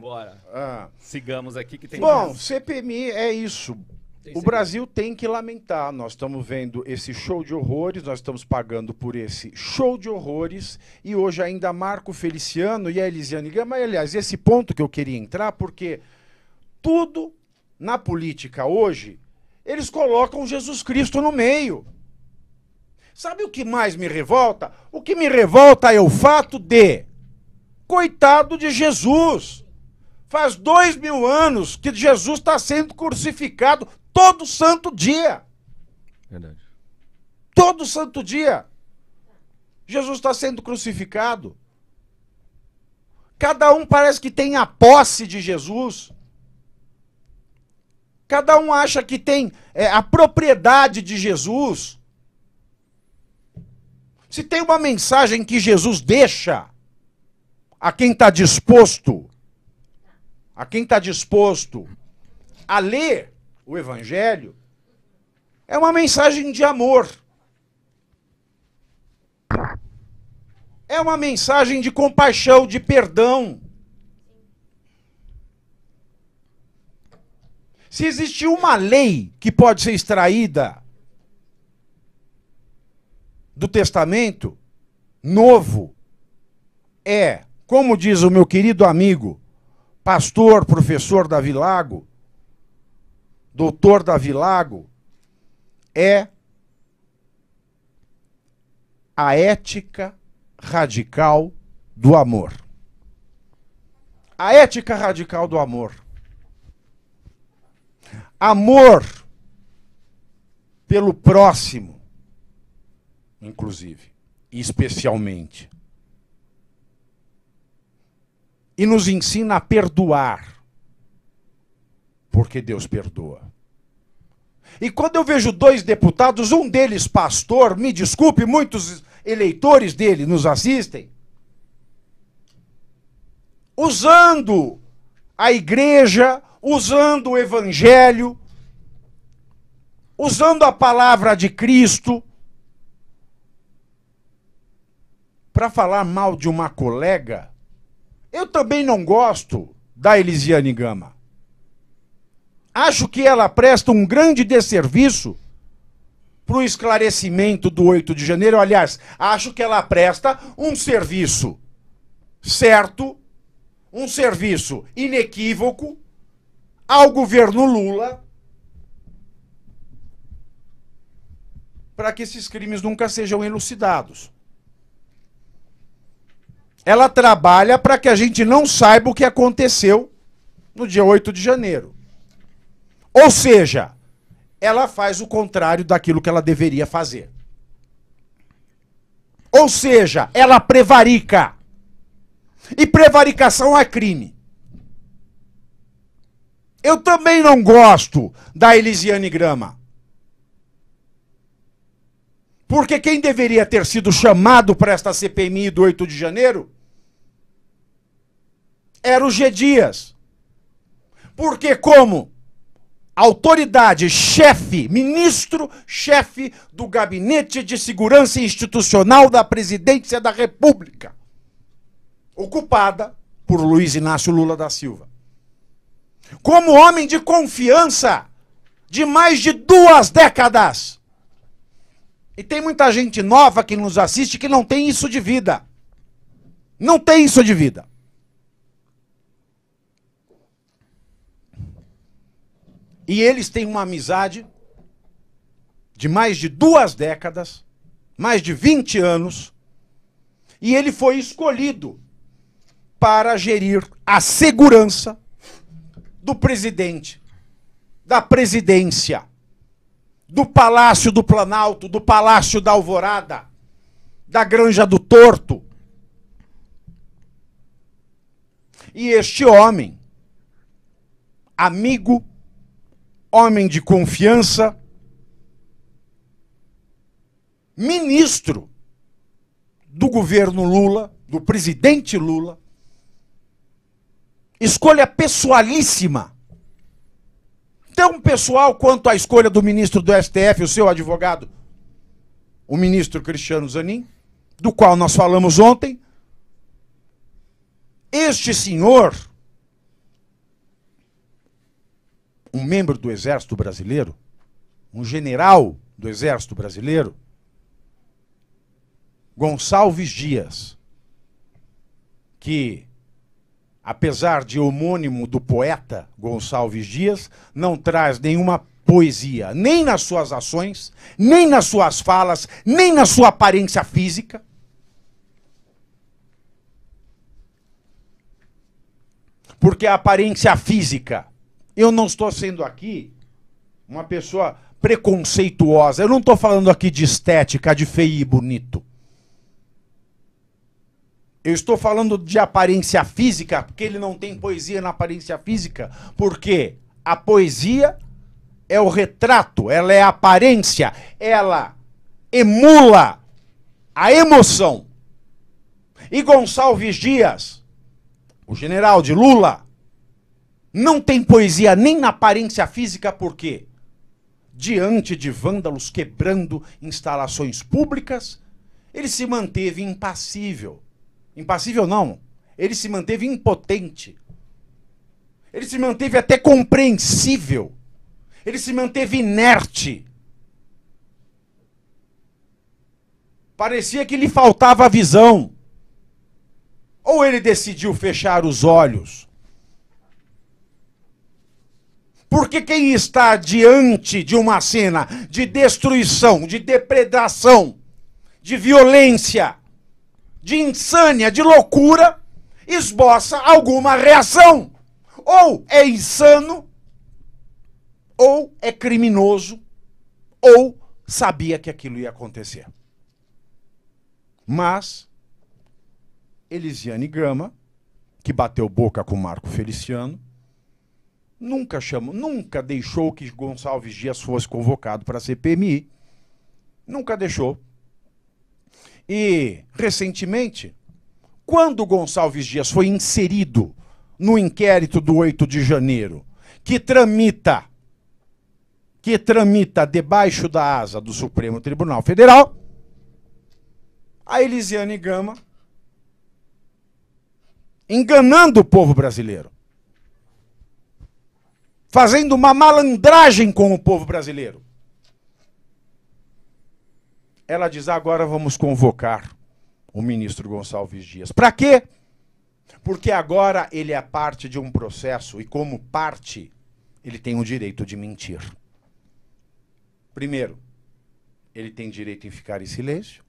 Vambora. Ah. Sigamos aqui que tem. Bom, mais. CPMI é isso. Tem o CPMI. Brasil tem que lamentar. Nós estamos vendo esse show de horrores, nós estamos pagando por esse show de horrores. E hoje ainda Marco Feliciano e a Elisiane Gama. Aliás, esse ponto que eu queria entrar, porque tudo na política hoje, eles colocam Jesus Cristo no meio. Sabe o que mais me revolta? O que me revolta é o fato de coitado de Jesus. Faz dois mil anos que Jesus está sendo crucificado todo santo dia. Verdade. Todo santo dia. Jesus está sendo crucificado. Cada um parece que tem a posse de Jesus. Cada um acha que tem é, a propriedade de Jesus. Se tem uma mensagem que Jesus deixa a quem está disposto a quem está disposto a ler o Evangelho, é uma mensagem de amor. É uma mensagem de compaixão, de perdão. Se existe uma lei que pode ser extraída do Testamento Novo, é, como diz o meu querido amigo pastor, professor Davilago, doutor Davilago, é a ética radical do amor. A ética radical do amor. Amor pelo próximo, inclusive, e especialmente e nos ensina a perdoar, porque Deus perdoa. E quando eu vejo dois deputados, um deles pastor, me desculpe, muitos eleitores dele nos assistem, usando a igreja, usando o evangelho, usando a palavra de Cristo, para falar mal de uma colega eu também não gosto da Elisiane Gama. Acho que ela presta um grande desserviço para o esclarecimento do 8 de janeiro. Aliás, acho que ela presta um serviço certo, um serviço inequívoco ao governo Lula para que esses crimes nunca sejam elucidados ela trabalha para que a gente não saiba o que aconteceu no dia 8 de janeiro. Ou seja, ela faz o contrário daquilo que ela deveria fazer. Ou seja, ela prevarica. E prevaricação é crime. Eu também não gosto da Elisiane Grama. Porque quem deveria ter sido chamado para esta CPMI do 8 de janeiro era o G. Dias. Porque, como autoridade, chefe, ministro, chefe do Gabinete de Segurança Institucional da Presidência da República, ocupada por Luiz Inácio Lula da Silva. Como homem de confiança de mais de duas décadas e tem muita gente nova que nos assiste que não tem isso de vida. Não tem isso de vida. E eles têm uma amizade de mais de duas décadas, mais de 20 anos, e ele foi escolhido para gerir a segurança do presidente, da presidência do Palácio do Planalto, do Palácio da Alvorada, da Granja do Torto. E este homem, amigo, homem de confiança, ministro do governo Lula, do presidente Lula, escolha pessoalíssima tão pessoal quanto a escolha do ministro do STF, o seu advogado, o ministro Cristiano Zanin, do qual nós falamos ontem. Este senhor, um membro do Exército Brasileiro, um general do Exército Brasileiro, Gonçalves Dias, que apesar de homônimo do poeta Gonçalves Dias, não traz nenhuma poesia, nem nas suas ações, nem nas suas falas, nem na sua aparência física. Porque a aparência física, eu não estou sendo aqui uma pessoa preconceituosa, eu não estou falando aqui de estética, de feio e bonito. Eu estou falando de aparência física, porque ele não tem poesia na aparência física, porque a poesia é o retrato, ela é a aparência, ela emula a emoção. E Gonçalves Dias, o general de Lula, não tem poesia nem na aparência física, por quê? Diante de vândalos quebrando instalações públicas, ele se manteve impassível. Impassível não. Ele se manteve impotente. Ele se manteve até compreensível. Ele se manteve inerte. Parecia que lhe faltava visão. Ou ele decidiu fechar os olhos? Porque quem está diante de uma cena de destruição, de depredação, de violência, de insânia, de loucura, esboça alguma reação. Ou é insano, ou é criminoso, ou sabia que aquilo ia acontecer. Mas Elisiane Gama, que bateu boca com Marco Feliciano, nunca chamou, nunca deixou que Gonçalves Dias fosse convocado para a CPMI. Nunca deixou. E, recentemente, quando Gonçalves Dias foi inserido no inquérito do 8 de janeiro, que tramita que tramita debaixo da asa do Supremo Tribunal Federal, a Elisiane Gama enganando o povo brasileiro. Fazendo uma malandragem com o povo brasileiro ela diz: agora vamos convocar o ministro Gonçalves Dias. Para quê? Porque agora ele é parte de um processo e, como parte, ele tem o direito de mentir. Primeiro, ele tem direito em ficar em silêncio.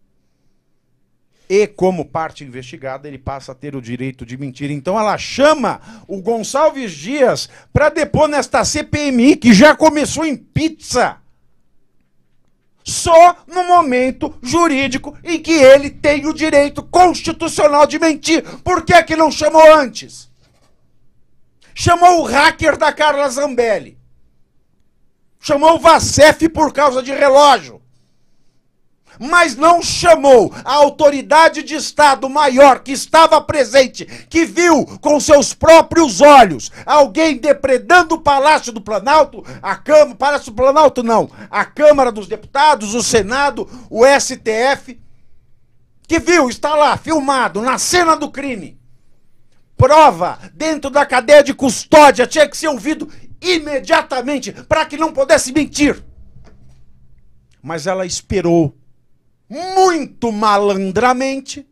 E, como parte investigada, ele passa a ter o direito de mentir. Então, ela chama o Gonçalves Dias para depor nesta CPMI que já começou em pizza só no momento jurídico em que ele tem o direito constitucional de mentir. Por que, é que não chamou antes? Chamou o hacker da Carla Zambelli. Chamou o Vacef por causa de relógio mas não chamou a autoridade de Estado maior que estava presente, que viu com seus próprios olhos alguém depredando o Palácio do Planalto, a Câmara, Palácio do Planalto não, a Câmara dos Deputados, o Senado, o STF, que viu, está lá, filmado, na cena do crime. Prova dentro da cadeia de custódia tinha que ser ouvido imediatamente para que não pudesse mentir. Mas ela esperou muito malandramente,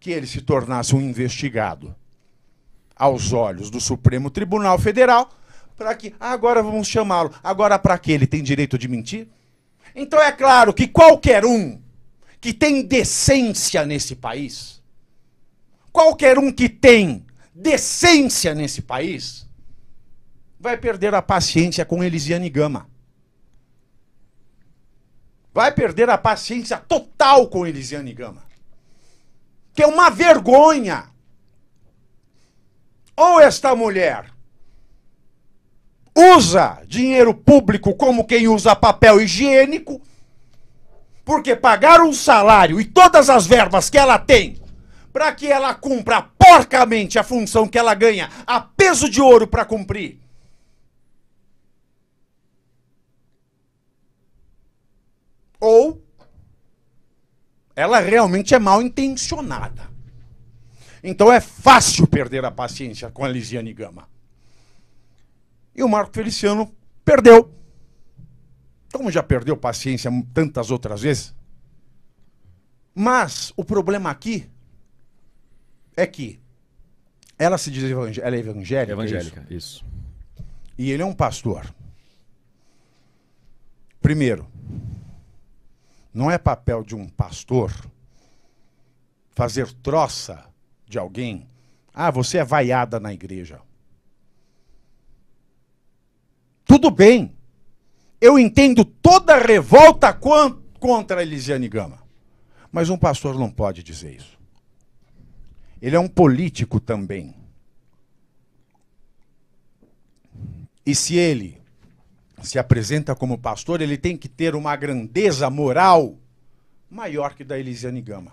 que ele se tornasse um investigado aos olhos do Supremo Tribunal Federal, para que ah, agora vamos chamá-lo. Agora para que ele tem direito de mentir? Então é claro que qualquer um que tem decência nesse país, qualquer um que tem decência nesse país, vai perder a paciência com Elisiane Gama vai perder a paciência total com Elisiane Gama. Que é uma vergonha. Ou esta mulher usa dinheiro público como quem usa papel higiênico, porque pagar um salário e todas as verbas que ela tem para que ela cumpra porcamente a função que ela ganha a peso de ouro para cumprir ou ela realmente é mal intencionada. Então é fácil perder a paciência com a Lisiane Gama. E o Marco Feliciano perdeu. Como já perdeu paciência tantas outras vezes. Mas o problema aqui é que ela se diz evangélica. Ela é evangélica. É evangélica, isso? isso. E ele é um pastor. Primeiro, não é papel de um pastor fazer troça de alguém. Ah, você é vaiada na igreja. Tudo bem. Eu entendo toda a revolta contra Elisiane Gama. Mas um pastor não pode dizer isso. Ele é um político também. E se ele se apresenta como pastor, ele tem que ter uma grandeza moral maior que da Elisiane Gama.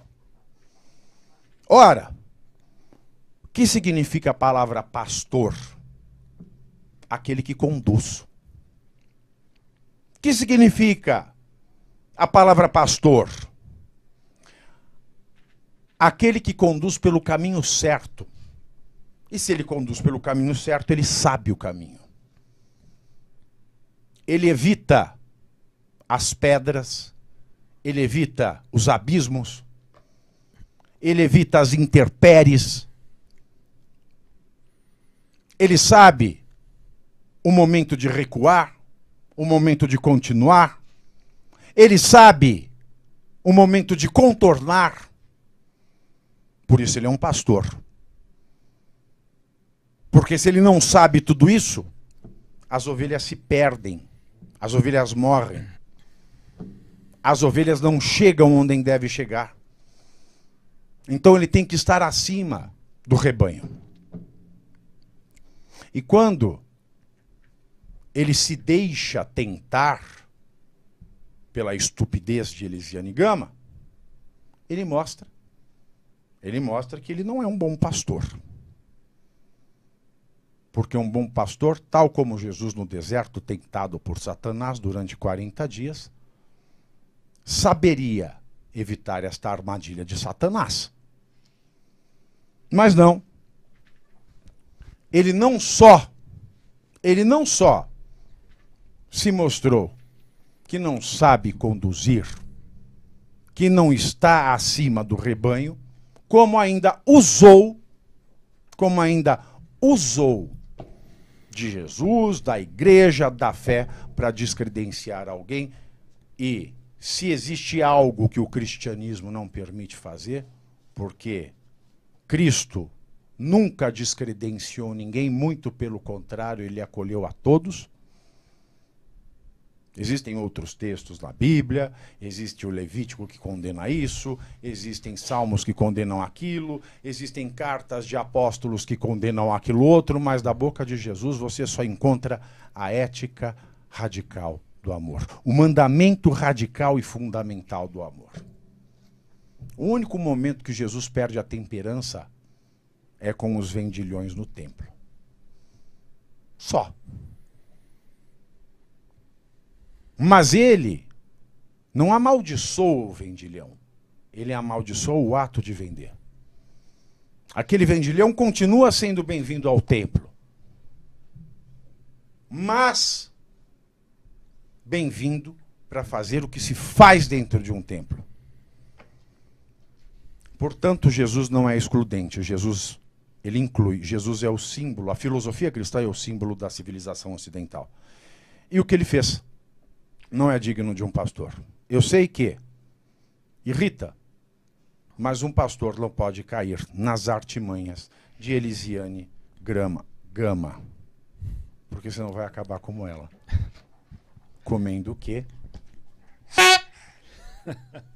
Ora, o que significa a palavra pastor? Aquele que conduz. O que significa a palavra pastor? Aquele que conduz pelo caminho certo. E se ele conduz pelo caminho certo, ele sabe o caminho ele evita as pedras, ele evita os abismos, ele evita as intempéries. Ele sabe o momento de recuar, o momento de continuar. Ele sabe o momento de contornar. Por isso ele é um pastor. Porque se ele não sabe tudo isso, as ovelhas se perdem as ovelhas morrem. As ovelhas não chegam onde devem chegar. Então ele tem que estar acima do rebanho. E quando ele se deixa tentar pela estupidez de Elisiane Gama, ele mostra, ele mostra que ele não é um bom pastor. Porque um bom pastor, tal como Jesus no deserto, tentado por Satanás durante 40 dias, saberia evitar esta armadilha de Satanás. Mas não. Ele não só, ele não só se mostrou que não sabe conduzir, que não está acima do rebanho, como ainda usou, como ainda usou de Jesus, da igreja, da fé, para descredenciar alguém. E se existe algo que o cristianismo não permite fazer, porque Cristo nunca descredenciou ninguém, muito pelo contrário, ele acolheu a todos. Existem outros textos na Bíblia, existe o Levítico que condena isso, existem salmos que condenam aquilo, existem cartas de apóstolos que condenam aquilo outro, mas da boca de Jesus você só encontra a ética radical do amor, o mandamento radical e fundamental do amor. O único momento que Jesus perde a temperança é com os vendilhões no templo. Só. Mas ele não amaldiçoou o vendilhão, ele amaldiçoou o ato de vender. Aquele vendilhão continua sendo bem-vindo ao templo, mas bem-vindo para fazer o que se faz dentro de um templo. Portanto, Jesus não é excludente, Jesus ele inclui. Jesus é o símbolo, a filosofia cristã é o símbolo da civilização ocidental. E o que ele fez? não é digno de um pastor. Eu sei que irrita, mas um pastor não pode cair nas artimanhas de Elisiane Grama, Gama, porque senão vai acabar como ela. Comendo o quê?